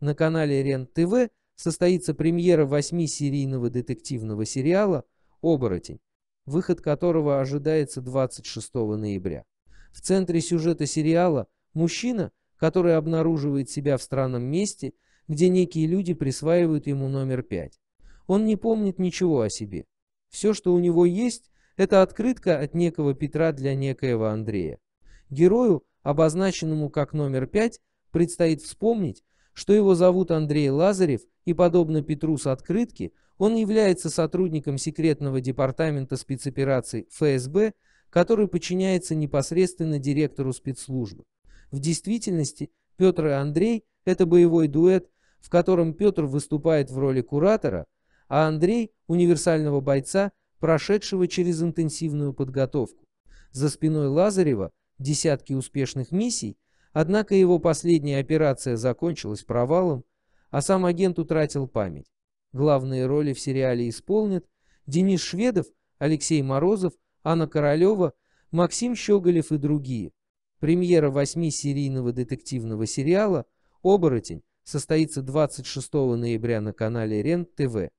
На канале РЕН-ТВ состоится премьера восьмисерийного детективного сериала «Оборотень», выход которого ожидается 26 ноября. В центре сюжета сериала мужчина, который обнаруживает себя в странном месте, где некие люди присваивают ему номер пять. Он не помнит ничего о себе. Все, что у него есть, это открытка от некого Петра для некоего Андрея. Герою, обозначенному как номер пять, предстоит вспомнить, что его зовут Андрей Лазарев, и, подобно Петру с открытки, он является сотрудником секретного департамента спецопераций ФСБ, который подчиняется непосредственно директору спецслужбы. В действительности Петр и Андрей – это боевой дуэт, в котором Петр выступает в роли куратора, а Андрей – универсального бойца, прошедшего через интенсивную подготовку. За спиной Лазарева десятки успешных миссий, Однако его последняя операция закончилась провалом, а сам агент утратил память. Главные роли в сериале исполнят Денис Шведов, Алексей Морозов, Анна Королева, Максим Щеголев и другие. Премьера восьмисерийного детективного сериала «Оборотень» состоится 26 ноября на канале РЕН-ТВ.